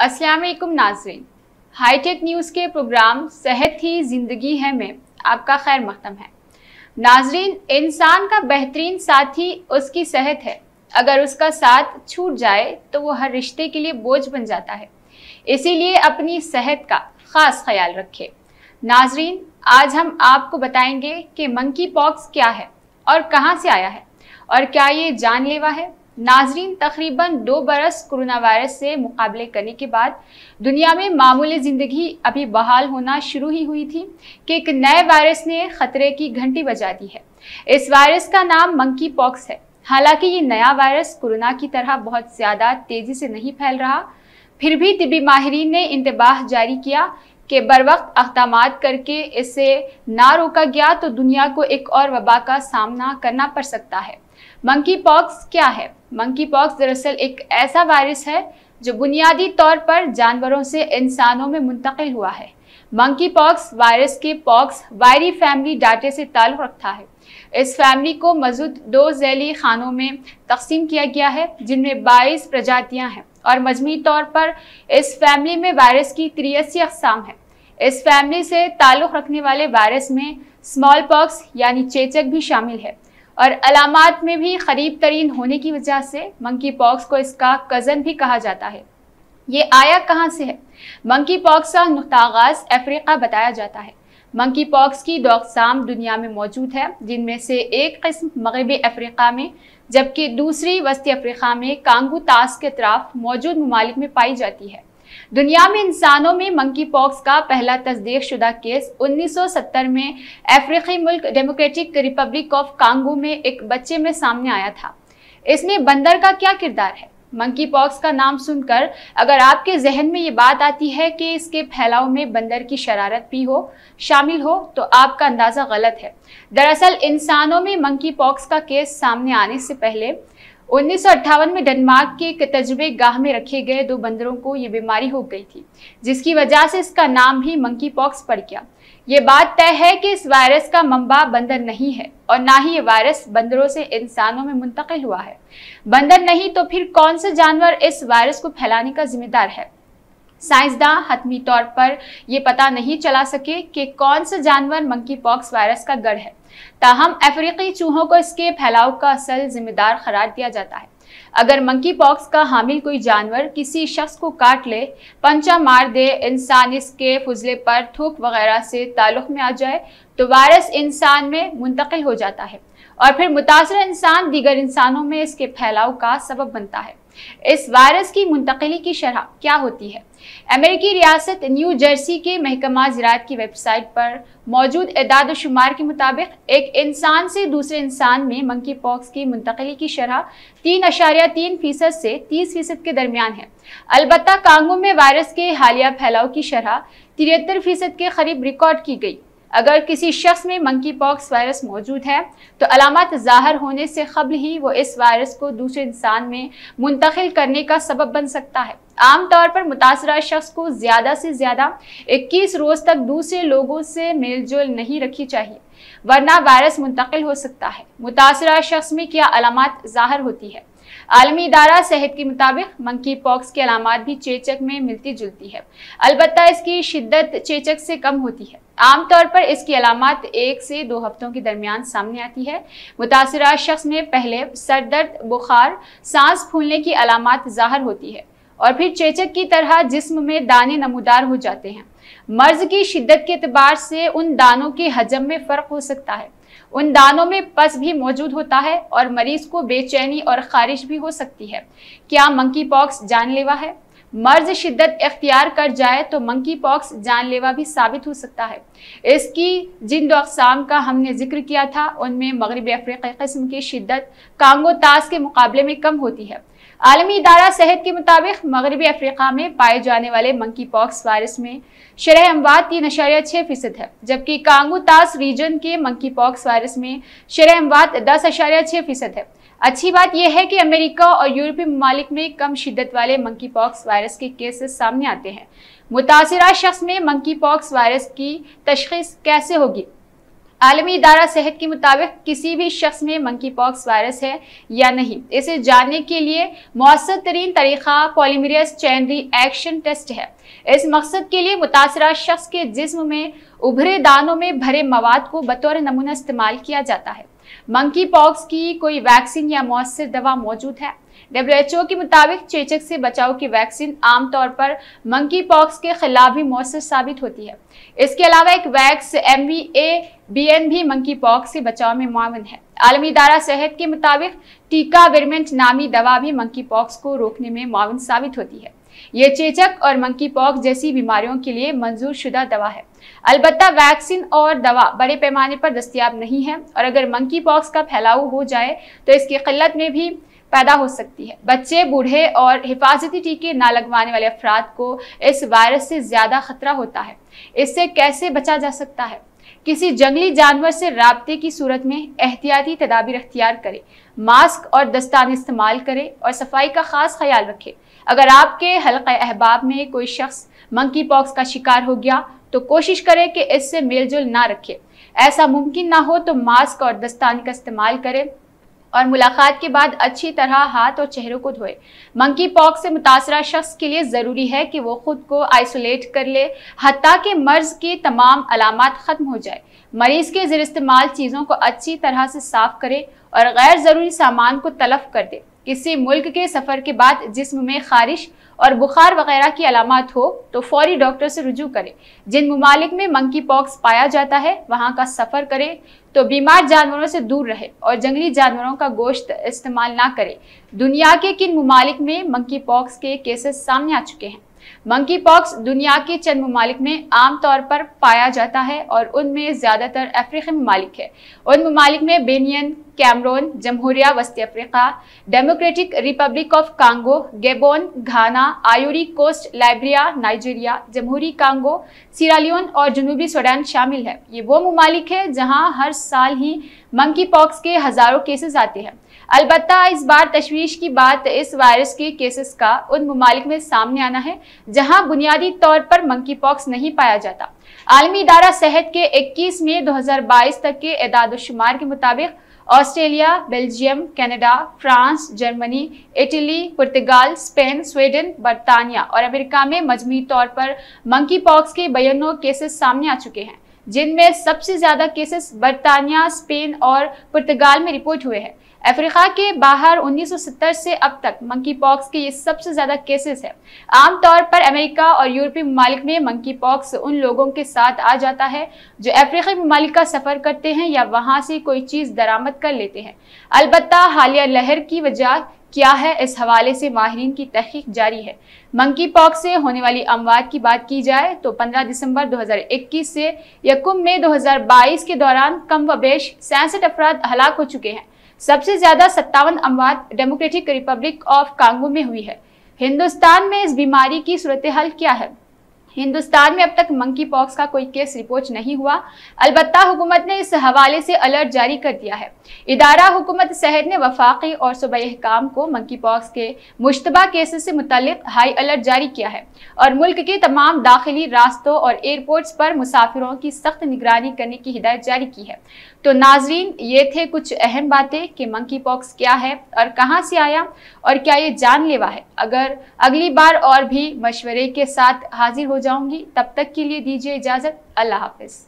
वालेकुम नाजरीन hi tech news के प्रोग्राम सेहत ही ज़िंदगी है में आपका खैर मकदम है नाजरीन इंसान का बेहतरीन साथी उसकी सेहत है अगर उसका साथ छूट जाए तो वो हर रिश्ते के लिए बोझ बन जाता है इसीलिए अपनी सेहत का ख़ास ख्याल रखें नाजरीन आज हम आपको बताएंगे कि मंकी पॉक्स क्या है और कहाँ से आया है और क्या ये जानलेवा है नाजरीन तकरीबन दो बरस कोरोना वायरस से मुकाबले करने के बाद दुनिया में मामूली ज़िंदगी अभी बहाल होना शुरू ही हुई थी कि एक नए वायरस ने खतरे की घंटी बजा दी है इस वायरस का नाम मंकी पॉक्स है हालांकि ये नया वायरस कोरोना की तरह बहुत ज़्यादा तेज़ी से नहीं फैल रहा फिर भी तबी माहरीन ने इंतबाह जारी किया कि बर वक्त अकदाम करके इसे ना रोका गया तो दुनिया को एक और वबा का सामना करना पड़ सकता है मंकी पॉक्स क्या है मंकी पॉक्स दरअसल एक ऐसा वायरस है जो बुनियादी तौर पर जानवरों से इंसानों में मुंतकिल हुआ है मंकी पॉक्स वायरस के पॉक्स वायरी फैमिली डाटे से ताल्लुक़ रखता है इस फैमिली को मजूद दो जैली खानों में तकसीम किया गया है जिनमें बाईस प्रजातियां हैं और मजमू तौर पर इस फैमिली में वायरस की त्रियासी अकसाम है इस फैमिली से ताल्लुक़ रखने वाले वायरस में स्मॉल पॉक्स यानी चेचक भी शामिल है और अलामत में भी खरीब तरीन होने की वजह से मंकी पॉक्स को इसका कज़न भी कहा जाता है ये आया कहाँ से है मंकी पॉक्स का नुकतागाज अफ्रीका बताया जाता है मंकी पॉक्स की दो अकसाम दुनिया में मौजूद है जिनमें से एक कस्म मगरबी अफ्रीका में जबकि दूसरी वस्ती अफ्रीका में कांगू ताश के अतराफ मौजूद ममालिक में पाई जाती है दुनिया में इंसानों में मंकी पॉक्स का पहला तस्दीक शुदा केस 1970 में अफ्रीकी मुल्क डेमोक्रेटिक रिपब्लिक ऑफ कांगो में एक बच्चे में सामने आया था इसमें बंदर का क्या किरदार है मंकी पॉक्स का नाम सुनकर अगर आपके जहन में ये बात आती है कि इसके फैलाव में बंदर की शरारत भी हो शामिल हो तो आपका अंदाज़ा गलत है दरअसल इंसानों में मंकी पॉक्स का केस सामने आने से पहले उन्नीस में डेनमार्क के एक तजुबे गाह में रखे गए दो बंदरों को ये बीमारी हो गई थी जिसकी वजह से इसका नाम भी मंकी पॉक्स पड़ गया ये बात तय है कि इस वायरस का मंबा बंदर नहीं है और ना ही ये वायरस बंदरों से इंसानों में मुंतकिल हुआ है बंदर नहीं तो फिर कौन सा जानवर इस वायरस को फैलाने का जिम्मेदार है साइंसदान हतमी तौर पर यह पता नहीं चला सके कि कौन सा जानवर मंकी पॉक्स वायरस का गढ़ है ताहम अफ्रीकी चूहों को इसके फैलाव का असल जिम्मेदार करार दिया जाता है अगर मंकी पॉक्स का हामिल कोई जानवर किसी शख्स को काट ले पंचा मार दे इंसान इसके फजले पर थूक वगैरह से ताल्लुक में आ जाए तो वायरस इंसान में मुंतकिल हो जाता है और फिर मुतासर इंसान दीगर इंसानों में इसके फैलाव का सबब बनता है इस वायरस की मुंतकली की शरह क्या होती है अमेरिकी रियासत न्यू जर्सी के महकमा ज़रात की वेबसाइट पर मौजूद इदाद शुमार के मुताबिक एक इंसान से दूसरे इंसान में मंकी पॉक्स की मुंतकली की शरह तीन अशारिया तीन फ़ीसद से तीस फ़ीसद के दरमियान है अलबत् कांगो में वायरस के हालिया फैलाव की शरह तिहत्तर फ़ीसद के करीब रिकॉर्ड की गई अगर किसी शख्स में मंकी पॉक्स वायरस मौजूद है तो अलामत ज़ाहर होने से कबल ही वो इस वायरस को दूसरे इंसान में मुंतकिल करने का सबब बन सकता है आमतौर पर मुतासर शख्स को ज़्यादा से ज़्यादा 21 रोज़ तक दूसरे लोगों से जोल नहीं रखी चाहिए वरना वायरस मुंतकिल हो सकता है मुतासर शख्स में क्या अलामत ज़ाहर होती है आलमी इदारा सेहत के मुताबिक मंकी पॉक्स की अलामत भी चेचक में मिलती जुलती है अलबत् इसकी शिद्दत चेचक से कम होती है आमतौर पर इसकी अलामत एक से दो हफ्तों के दरमियान सामने आती है मुतासर शख्स में पहले सर दर्द बुखार सांस फूलने की अलामत ज़ाहर होती है और फिर चेचक की तरह जिस्म में दाने नमूदार हो जाते हैं मर्ज की शिद्दत के अतबार से उन दानों के हजम में फ़र्क हो सकता है उन दानों में पस भी मौजूद होता है और मरीज को बेचैनी और खारिश भी हो सकती है क्या मंकी पॉक्स जानलेवा है मर्ज शिद्दत अख्तियार कर जाए तो मंकी पॉक्स जानलेवा भी साबित हो सकता है इसकी जिन दो अकसाम का हमने जिक्र किया था उनमें मगरबी अफ्रीकी कस्म की शिद्दत कांगो ताश के मुकाबले में कम होती है आलमी इदारा सेहत के मुताबिक मगरबी अफ्रीका में पाए जाने वाले मंकी पॉक्स वायरस में शरह अमवात तीन अशारिया छः फीसद है जबकि कांगो ताश रीजन के मंकी पॉक्स वायरस में शरह अमवात दस अशारिया छः फीसद है अच्छी बात यह है कि अमेरिका और यूरोपीय ममालिक में कम शिद्दत वाले मंकी पॉक्स वायरस के केसेस सामने आते हैं मुतासरा शख्स में मंकी पॉक्स वायरस की तशखीस कैसे होगी आलमी इदारा सेहत के मुताबिक किसी भी शख्स में मंकी पॉक्स वायरस है या नहीं इसे जानने के लिए मौसर तरीन तरीक़ा पॉलीमरियस चैन एक्शन टेस्ट है इस मकसद के लिए मुतासरा शख्स के जिस्म में उभरे दानों में भरे मवाद को बतौर नमूना इस्तेमाल किया जाता है मंकी पॉक्स की कोई वैक्सीन या मौसर दवा मौजूद है डब्ल्यूएचओ के मुताबिक चेचक से बचाव की वैक्सीन आमतौर पर मंकी पॉक्स के खिलाफ भी मौसर साबित होती है इसके अलावा एक vax M V A B N भी मंकी पॉक्स से बचाव में मावन है आलमी इदारा सेहत के मुताबिक टीका विरमेंट नामी दवा भी मंकी पॉक्स को रोकने में मावन साबित होती है ये चेचक और मंकी पॉक्स जैसी बीमारियों के लिए मंजूर शुदा दवा है अलबत् वैक्सीन और दवा बड़े पैमाने पर दस्तियाब नहीं है और अगर मंकी पॉक्स का फैलाव हो जाए तो इसकी किल्लत में भी पैदा हो सकती है बच्चे बूढ़े और हिफाजती टीके ना लगवाने वाले अफराद को इस वायरस से ज़्यादा खतरा होता है इससे कैसे बचा जा सकता है किसी जंगली जानवर से रबते की सूरत में एहतियाती तदाबीर अख्तियार करें मास्क और दस्तान इस्तेमाल करें और सफाई का खास ख्याल रखें अगर आपके हल्के अहबाब में कोई शख्स मंकी पॉक्स का शिकार हो गया तो कोशिश करें कि इससे मेलजोल ना रखें ऐसा मुमकिन ना हो तो मास्क और दस्तान का इस्तेमाल करें और मुलाकात के बाद अच्छी तरह हाथ और चेहरों को धोए मंकी पॉक्स से मुतासर शख्स के लिए ज़रूरी है कि वो खुद को आइसोलेट कर ले हती कि मर्ज की तमाम अलामत ख़त्म हो जाए मरीज़ के जर इस्तेमाल चीज़ों को अच्छी तरह से साफ़ करें और गैर ज़रूरी सामान को तलफ कर दें किसी मुल्क के सफ़र के बाद जिस्म में खारिश और बुखार वगैरह की अलामत हो तो फौरी डॉक्टर से रुजू करें जिन ममालिक में मंकी पॉक्स पाया जाता है वहाँ का सफ़र करें तो बीमार जानवरों से दूर रहे और जंगली जानवरों का गोश्त इस्तेमाल ना करें दुनिया के किन ममालिक में मंकी पॉक्स के केसेस सामने आ चुके हैं मंकी पॉक्स दुनिया के चंद ममालिक में आम तौर पर पाया जाता है और उनमें ज़्यादातर अफ्रीकी ममालिक है उन ममालिक में बेनियन कैमरोन जमहूरिया वस्ती Africa Democratic Republic of Congo Gabon Ghana Ivory Coast Liberia Nigeria जमहूरी कांगो सिरालियोन और जनूबी सूडान शामिल है ये वो ममालिक है जहाँ हर साल ही मंकी पॉक्स के हज़ारों केसेस आते हैं अलबत् इस बार तशवीश की बात इस वायरस के केसेस का उन ममालिक में सामने आना है जहाँ बुनियादी तौर पर मंकी पॉक्स नहीं पाया जाता आलमी इदारा सेहत के 21 मई 2022 तक के एदाद शुमार के मुताबिक Australia Belgium Canada France Germany Italy पुर्तगाल स्पेन स्वीडन बरतानिया और अमेरिका में मजमू तौर पर मंकी पॉक्स के बयानों केसेस सामने आ चुके हैं जिनमें सबसे ज़्यादा केसेस बरतानिया स्पेन और पुर्तगाल में रिपोर्ट हुए हैं अफ्रीका के बाहर 1970 से अब तक मंकी पॉक्स के ये सबसे ज़्यादा केसेस है आमतौर पर अमेरिका और यूरोपीय ममालिक में मंकी पॉक्स उन लोगों के साथ आ जाता है जो अफ्रीकी ममालिक का सफ़र करते हैं या वहाँ से कोई चीज़ दरामद कर लेते हैं अलबत् हालिया लहर की वजह क्या है इस हवाले से माहरीन की तहकीक जारी है मंकी पॉक्स से होने वाली अमवात की बात की जाए तो 15 दिसंबर 2021 से यकुम में 2022 के दौरान कम व बेश सैंसठ अफराद हलाक हो चुके हैं सबसे ज्यादा सत्तावन अमवात डेमोक्रेटिक रिपब्लिक ऑफ कांगो में हुई है हिंदुस्तान में इस बीमारी की सूरत हाल क्या है हिंदुस्तान में अब तक मंकी पॉक्स का कोई केस रिपोर्ट नहीं हुआ अलबत्ता हुकूमत ने इस हवाले से अलर्ट जारी कर दिया है इदारा हुकूमत सहद ने वफाकी और सूबह काम को मंकी पॉक्स के मुशतबा केसेस से मुतल हाई अलर्ट जारी किया है और मुल्क के तमाम दाखिली रास्तों और एयरपोर्ट्स पर मुसाफिरों की सख्त निगरानी करने की हिदायत जारी की है तो नाजरीन ये थे कुछ अहम बातें कि मंकी पॉक्स क्या है और कहाँ से आया और क्या ये जानलेवा है अगर अगली बार और भी मशवरे के साथ हाजिर हो जाऊंगी तब तक के लिए दीजिए इजाज़त अल्लाह हाफिज़